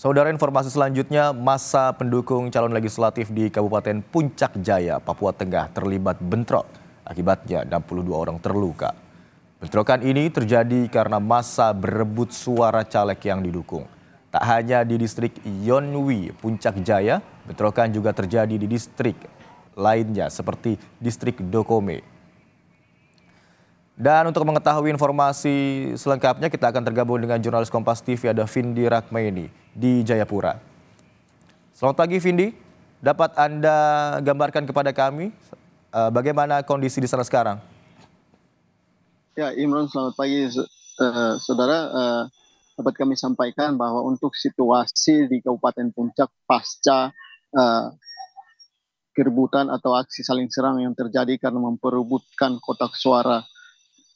Saudara informasi selanjutnya, masa pendukung calon legislatif di Kabupaten Puncak Jaya, Papua Tengah terlibat bentrok. Akibatnya 62 orang terluka. Bentrokan ini terjadi karena masa berebut suara caleg yang didukung. Tak hanya di distrik Yonwi, Puncak Jaya, bentrokan juga terjadi di distrik lainnya seperti distrik Dokome, dan untuk mengetahui informasi selengkapnya, kita akan tergabung dengan jurnalis Kompas TV ada Vindi Rakmaini di Jayapura. Selamat pagi Vindi, dapat Anda gambarkan kepada kami uh, bagaimana kondisi di sana sekarang? Ya Imron, selamat pagi uh, saudara. Uh, dapat kami sampaikan bahwa untuk situasi di Kabupaten Puncak pasca uh, gerbutan atau aksi saling serang yang terjadi karena memperebutkan kotak suara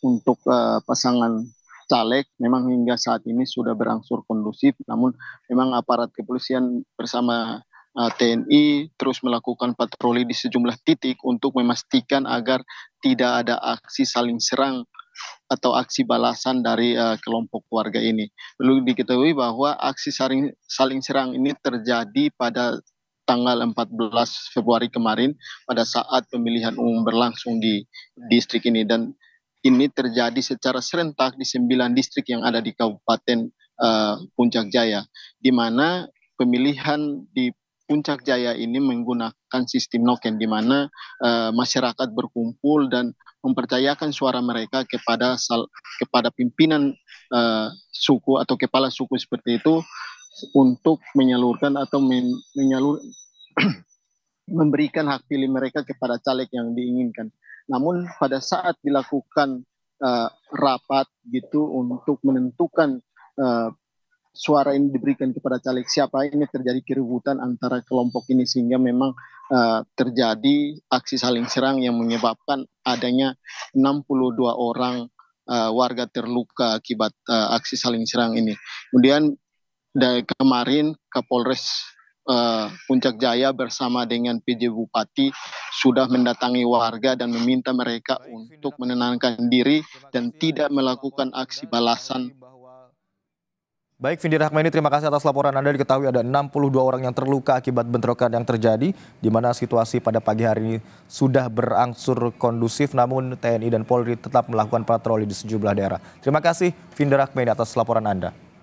untuk uh, pasangan caleg memang hingga saat ini sudah berangsur kondusif namun memang aparat kepolisian bersama uh, eh, TNI terus melakukan patroli di sejumlah titik untuk memastikan agar tidak ada aksi saling serang atau aksi balasan dari uh, kelompok warga ini. Perlu diketahui bahwa aksi saling saling serang ini terjadi pada tanggal 14 Februari kemarin pada saat pemilihan umum berlangsung di distrik ini dan ini terjadi secara serentak di sembilan distrik yang ada di Kabupaten uh, Puncak Jaya, di mana pemilihan di Puncak Jaya ini menggunakan sistem noken, di mana uh, masyarakat berkumpul dan mempercayakan suara mereka kepada sal, kepada pimpinan uh, suku atau kepala suku seperti itu untuk menyalurkan atau men, menyalur memberikan hak pilih mereka kepada caleg yang diinginkan namun pada saat dilakukan uh, rapat gitu untuk menentukan uh, suara ini diberikan kepada caleg siapa ini terjadi keributan antara kelompok ini sehingga memang uh, terjadi aksi saling serang yang menyebabkan adanya 62 orang uh, warga terluka akibat uh, aksi saling serang ini. Kemudian dari kemarin Kapolres Eh, Puncak Jaya bersama dengan PJ Bupati sudah mendatangi warga dan meminta mereka untuk menenangkan diri dan tidak melakukan aksi balasan. Baik, Fendi Rahmani, terima kasih atas laporan Anda. Diketahui ada 62 orang yang terluka akibat bentrokan yang terjadi, di mana situasi pada pagi hari ini sudah berangsur kondusif, namun TNI dan Polri tetap melakukan patroli di sejumlah daerah. Terima kasih, Fendi Rahmani, atas laporan Anda.